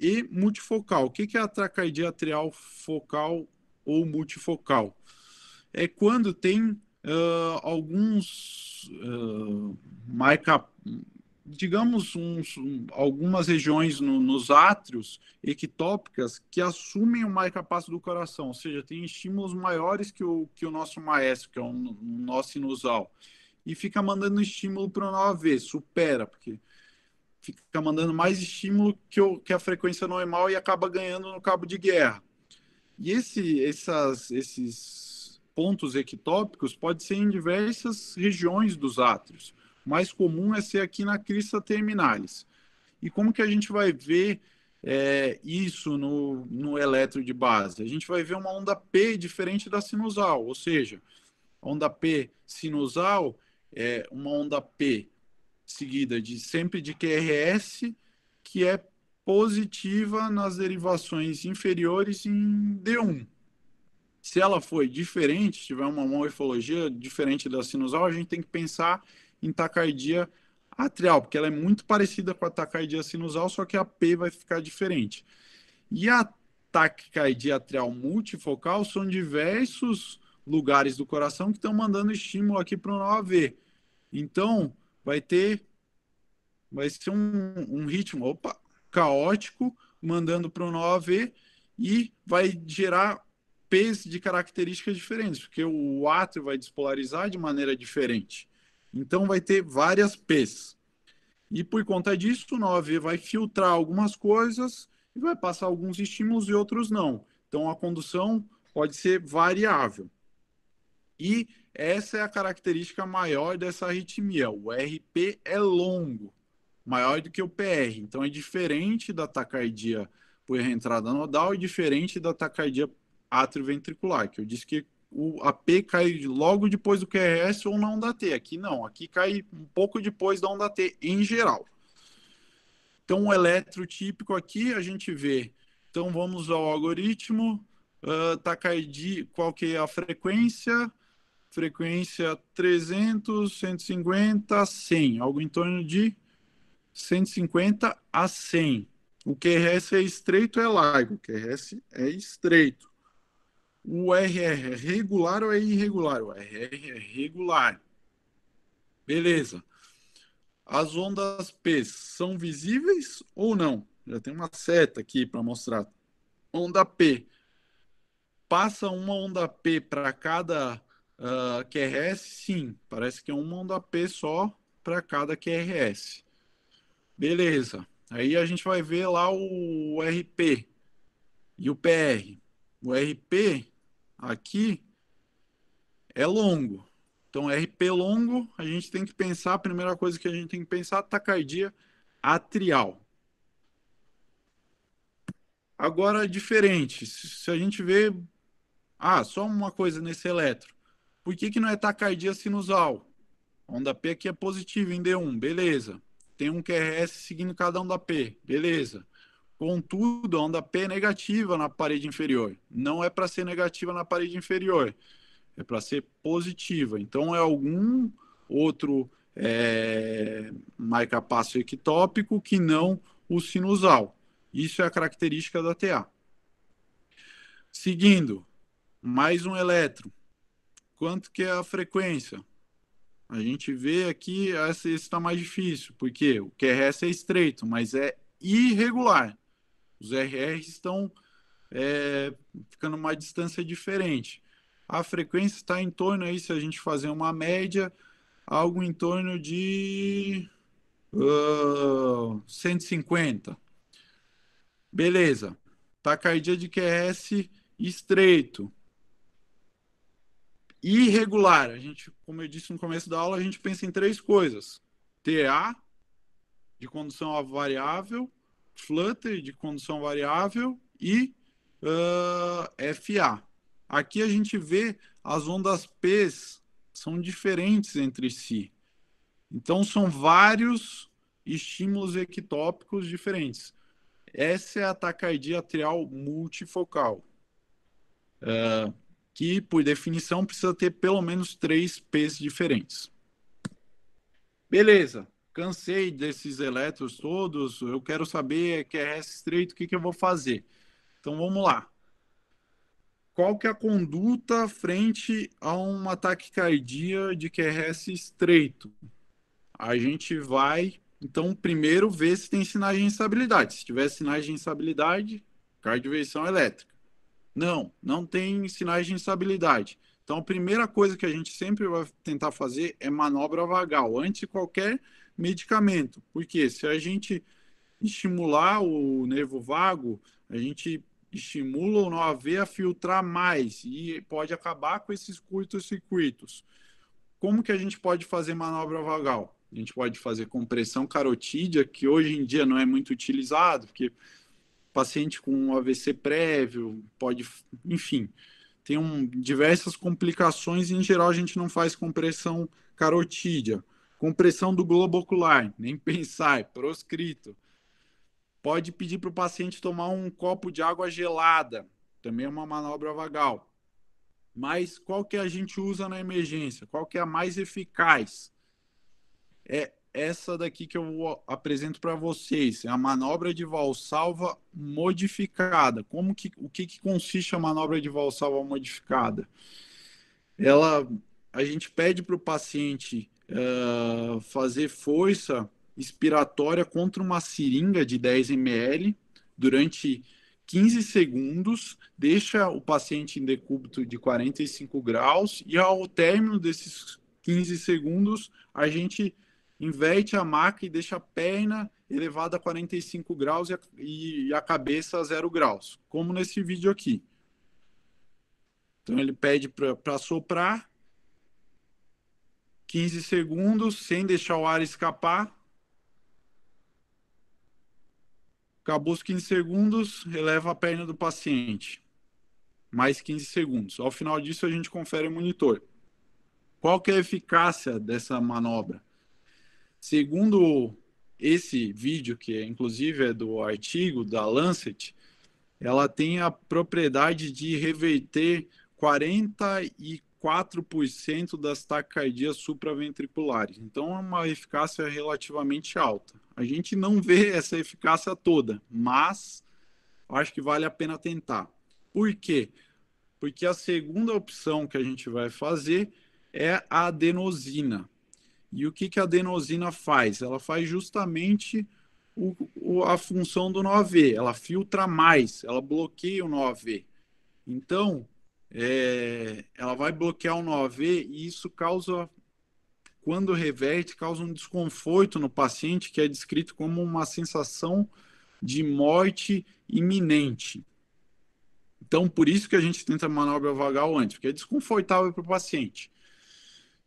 e multifocal. O que é a atrial focal ou multifocal. É quando tem uh, alguns uh, marca, digamos, uns, um, algumas regiões no, nos átrios ectópicas que assumem o marca-passo do coração, ou seja, tem estímulos maiores que o, que o nosso maestro, que é o nosso sinusal, e fica mandando estímulo para o AV, supera, porque fica mandando mais estímulo que, o, que a frequência normal e acaba ganhando no cabo de guerra. E esse, essas, esses pontos ectópicos podem ser em diversas regiões dos átrios. O mais comum é ser aqui na crista terminalis. E como que a gente vai ver é, isso no, no eletro de base? A gente vai ver uma onda P diferente da sinusal, ou seja, a onda P sinusal é uma onda P seguida de sempre de QRS, que é positiva nas derivações inferiores em D1. Se ela for diferente, tiver uma morfologia diferente da sinusal, a gente tem que pensar em tacardia atrial, porque ela é muito parecida com a tacardia sinusal, só que a P vai ficar diferente. E a taquicardia atrial multifocal são diversos lugares do coração que estão mandando estímulo aqui para o AV. Então, vai ter vai ser um, um ritmo, opa, caótico, mandando para o 9 e vai gerar P's de características diferentes, porque o átrio vai despolarizar de maneira diferente. Então vai ter várias P's. E por conta disso, o 9 vai filtrar algumas coisas e vai passar alguns estímulos e outros não. Então a condução pode ser variável. E essa é a característica maior dessa arritmia. O RP é longo maior do que o PR. Então, é diferente da tacardia por reentrada nodal e diferente da tacardia atrioventricular, que eu disse que o AP cai logo depois do QRS ou na onda T. Aqui não, aqui cai um pouco depois da onda T em geral. Então, o eletro típico aqui a gente vê. Então, vamos ao algoritmo. Uh, ah, tacardia, qual que é a frequência? Frequência 300, 150, 100, algo em torno de 150 a 100. O QRS é estreito ou é largo? O QRS é estreito. O RR é regular ou é irregular? O RR é regular. Beleza. As ondas P são visíveis ou não? Já tem uma seta aqui para mostrar. Onda P. Passa uma onda P para cada uh, ah, QRS? Sim, parece que é uma onda P só para cada QRS. Beleza. Aí a gente vai ver lá o RP e o PR. O RP aqui é longo. Então, RP longo, a gente tem que pensar, a primeira coisa que a gente tem que pensar, tacardia atrial. Agora, diferente, se a gente vê, ah, só uma coisa nesse eletro, por que, que não é tacardia sinusal? A onda P aqui é positiva em D1, beleza tem um QRS seguindo cada onda P, beleza. Contudo, a onda P é negativa na parede inferior. Não é para ser negativa na parede inferior, é para ser positiva. Então, é algum outro é, marca passo equitópico que não o sinusal. Isso é a característica da TA. Seguindo, mais um elétron. Quanto que é a frequência? A gente vê aqui, esse está mais difícil, porque o QRS é estreito, mas é irregular. Os RRs estão é, ficando uma distância diferente. A frequência está em torno aí, se a gente fazer uma média, algo em torno de uh, ah, 150. Beleza. Tacardia tá de QRS estreito irregular. A gente, como eu disse no começo da aula, a gente pensa em três coisas: TA de condução variável, Flutter de condução variável e uh, ah, FA. Aqui a gente vê as ondas P são diferentes entre si. Então são vários estímulos ectópicos diferentes. Essa é a taquicardia atrial multifocal. Uh, que, por definição, precisa ter pelo menos três P's diferentes. Beleza, cansei desses elétrons todos, eu quero saber que é RS estreito, o que, que eu vou fazer? Então vamos lá. Qual que é a conduta frente a um ataque cardíaco de QRS é estreito? A gente vai, então, primeiro ver se tem sinais de instabilidade. Se tiver sinais de instabilidade, cardioversão elétrica. Não, não tem sinais de instabilidade. Então, a primeira coisa que a gente sempre vai tentar fazer é manobra vagal, antes de qualquer medicamento. Porque se a gente estimular o nervo vago, a gente estimula o nó AV a filtrar mais e pode acabar com esses curtos circuitos. Como que a gente pode fazer manobra vagal? A gente pode fazer compressão carotídea, que hoje em dia não é muito utilizado, porque paciente com AVC prévio, pode, enfim, tem um, diversas complicações. Em geral, a gente não faz compressão carotídea, compressão do globo ocular, nem pensar, é proscrito. Pode pedir para o paciente tomar um copo de água gelada, também é uma manobra vagal. Mas qual que a gente usa na emergência? Qual que é a mais eficaz? É essa daqui que eu apresento para vocês, é a manobra de valsalva modificada. Como que, o que, que consiste a manobra de valsalva modificada? Ela, a gente pede para o paciente uh, fazer força expiratória contra uma seringa de 10 ml durante 15 segundos, deixa o paciente em decúbito de 45 graus e ao término desses 15 segundos a gente inverte a maca e deixa a perna elevada a 45 graus e a, e a cabeça a 0 graus, como nesse vídeo aqui. Então ele pede para soprar 15 segundos sem deixar o ar escapar. Acabou os 15 segundos, eleva a perna do paciente. Mais 15 segundos. Ao final disso, a gente confere o monitor. Qual que é a eficácia dessa manobra? Segundo esse vídeo, que é, inclusive é do artigo da Lancet, ela tem a propriedade de reverter 44% das taquicardias supraventriculares. Então, é uma eficácia relativamente alta. A gente não vê essa eficácia toda, mas acho que vale a pena tentar. Por quê? Porque a segunda opção que a gente vai fazer é a adenosina. E o que, que a adenosina faz? Ela faz justamente o, o, a função do 9V, ela filtra mais, ela bloqueia o 9V. Então, é, ela vai bloquear o 9V e isso causa, quando reverte, causa um desconforto no paciente que é descrito como uma sensação de morte iminente. Então, por isso que a gente tenta manobra vagal antes, porque é desconfortável para o paciente.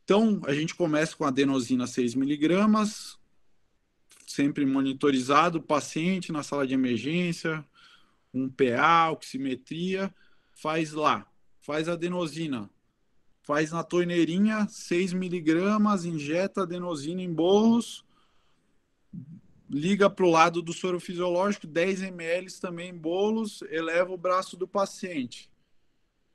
Então, a gente começa com adenosina 6mg, sempre monitorizado, paciente na sala de emergência, um PA, oximetria, faz lá, faz adenosina, faz na torneirinha 6mg, injeta adenosina em bolos, liga para o lado do soro fisiológico, 10 ml também em bolos, eleva o braço do paciente.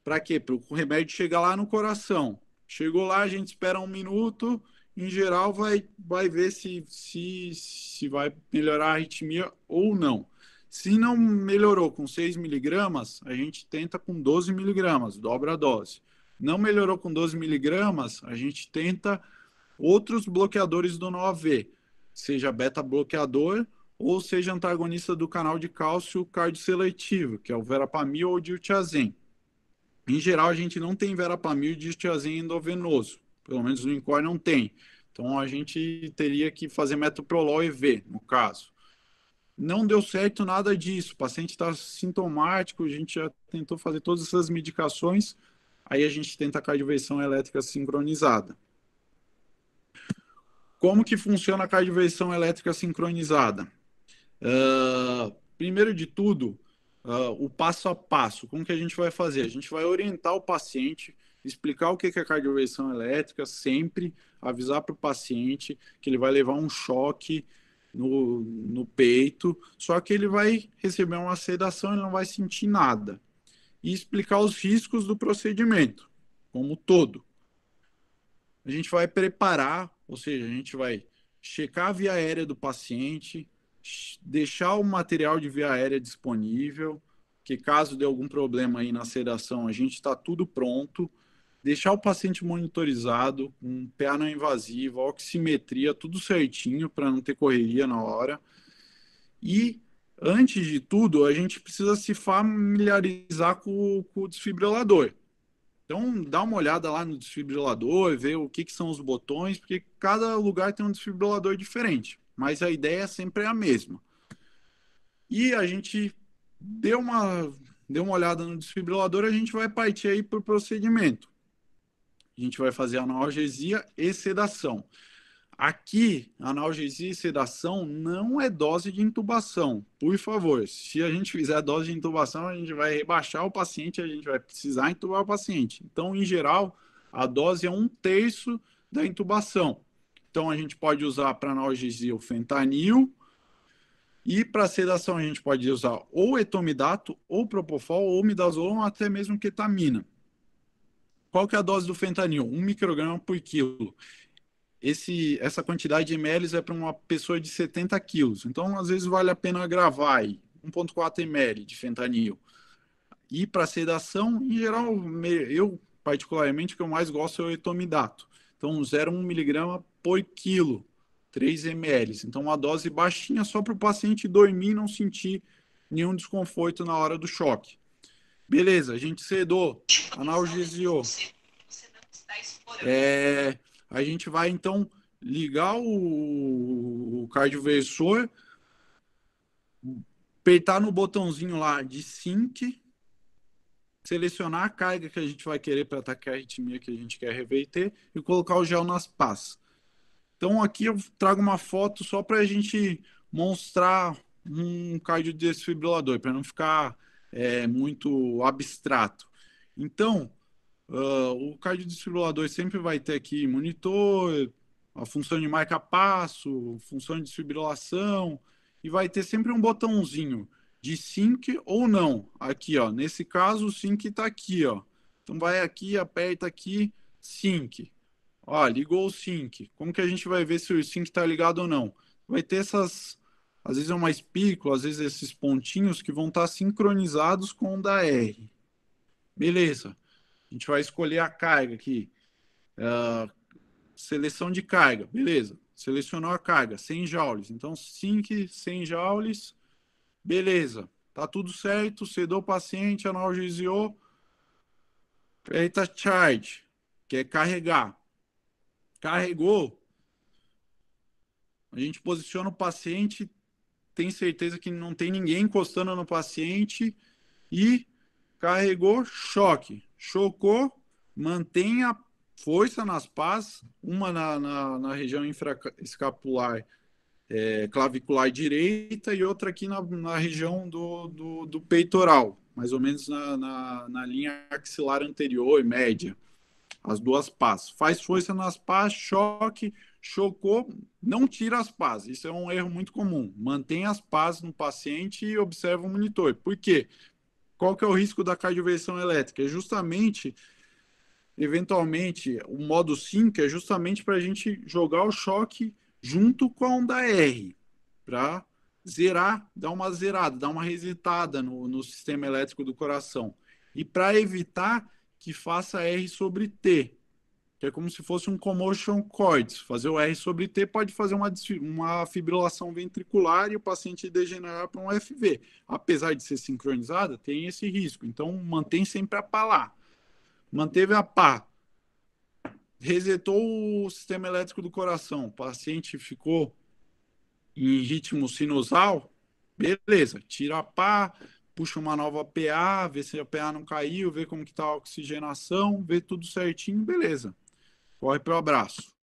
Para quê? Para o remédio chegar lá no coração. Chegou lá, a gente espera um minuto, em geral vai, vai ver se, se, se vai melhorar a arritmia ou não. Se não melhorou com 6 miligramas, a gente tenta com 12 miligramas, dobra a dose. Não melhorou com 12 miligramas, a gente tenta outros bloqueadores do NOAV, seja beta-bloqueador ou seja antagonista do canal de cálcio cardioseletivo, que é o verapamil ou diltiazem. Em geral, a gente não tem verapamil de estiazem endovenoso, pelo menos no INCOR não tem. Então, a gente teria que fazer metoprolol EV, no caso. Não deu certo nada disso, o paciente está sintomático, a gente já tentou fazer todas essas medicações, aí a gente tenta a cardioversão elétrica sincronizada. Como que funciona a cardioversão elétrica sincronizada? Uh, primeiro de tudo, uh, o passo a passo. Como que a gente vai fazer? A gente vai orientar o paciente, explicar o que é cardioversão elétrica, sempre avisar para o paciente que ele vai levar um choque no, no peito, só que ele vai receber uma sedação, ele não vai sentir nada. E explicar os riscos do procedimento, como todo. A gente vai preparar, ou seja, a gente vai checar a via aérea do paciente, deixar o material de via aérea disponível, que caso dê algum problema aí na sedação, a gente está tudo pronto, deixar o paciente monitorizado, um pé não invasivo, oximetria, tudo certinho para não ter correria na hora. E, antes de tudo, a gente precisa se familiarizar com, com o desfibrilador. Então, dá uma olhada lá no desfibrilador, ver o que, que são os botões, porque cada lugar tem um desfibrilador diferente mas a ideia sempre é a mesma. E a gente deu uma, deu uma olhada no desfibrilador, a gente vai partir aí para o procedimento. A gente vai fazer analgesia e sedação. Aqui, analgesia e sedação não é dose de intubação, por favor. Se a gente fizer dose de intubação, a gente vai rebaixar o paciente, a gente vai precisar intubar o paciente. Então, em geral, a dose é um terço da intubação. Então a gente pode usar para analgesia o fentanil. E para sedação a gente pode usar ou etomidato, ou propofol, ou midazolam, ou até mesmo ketamina. Qual que é a dose do fentanil? 1 um micrograma por quilo. Esse, essa quantidade de ml é para uma pessoa de 70 quilos. Então, às vezes, vale a pena gravar 1,4 ml de fentanil. E para sedação, em geral, eu particularmente, o que eu mais gosto é o etomidato. Então, 0,1 miligrama por quilo, 3 ml. Então, uma dose baixinha só para o paciente dormir e não sentir nenhum desconforto na hora do choque. Beleza, a gente sedou, analgesiou. É, a gente vai, então, ligar o, o cardioversor, apertar no botãozinho lá de sync, selecionar a carga que a gente vai querer para atacar a arritmia que a gente quer reverter e colocar o gel nas pás. Então aqui eu trago uma foto só para a gente mostrar um cardiodesfibrilador, para não ficar é, muito abstrato. Então, uh, o cardiodesfibrilador sempre vai ter aqui monitor, a função de marca-passo, função de desfibrilação, e vai ter sempre um botãozinho de sync ou não. Aqui, ó. Nesse caso, o sync está aqui, ó. Então vai aqui, aperta aqui, sync. Ó, ligou o sync. Como que a gente vai ver se o sync está ligado ou não? Vai ter essas, às vezes é uma espícula, às vezes esses pontinhos que vão estar tá sincronizados com o da R. Beleza. A gente vai escolher a carga aqui. Uh, seleção de carga, beleza. Selecionou a carga, 100 joules. Então, sync 100 joules Beleza, tá tudo certo, sedou o paciente, analgesiou. Feita tá charge, quer é carregar. Carregou, a gente posiciona o paciente, tem certeza que não tem ninguém encostando no paciente e carregou, choque. Chocou, mantém a força nas pás, uma na, na, na região infraescapular é, clavicular direita e outra aqui na, na região do, do, do, peitoral, mais ou menos na, na, na linha axilar anterior e média. As duas pás. Faz força nas pás, choque, chocou, não tira as pás. Isso é um erro muito comum. Mantém as pás no paciente e observa o monitor. Por quê? Qual que é o risco da cardioversão elétrica? É justamente, eventualmente, o modo 5 é justamente para a gente jogar o choque junto com a onda R, para zerar, dar uma zerada, dar uma resetada no, no sistema elétrico do coração. E para evitar que faça R sobre T, que é como se fosse um commotion cord. Fazer o R sobre T pode fazer uma, uma fibrilação ventricular e o paciente degenerar para um FV. Apesar de ser sincronizada, tem esse risco. Então, mantém sempre a pá lá. Manteve a pá, resetou o sistema elétrico do coração, o paciente ficou em ritmo sinusal, beleza, tira a pá, puxa uma nova PA, vê se a PA não caiu, vê como que tá a oxigenação, vê tudo certinho, beleza. Corre para o abraço.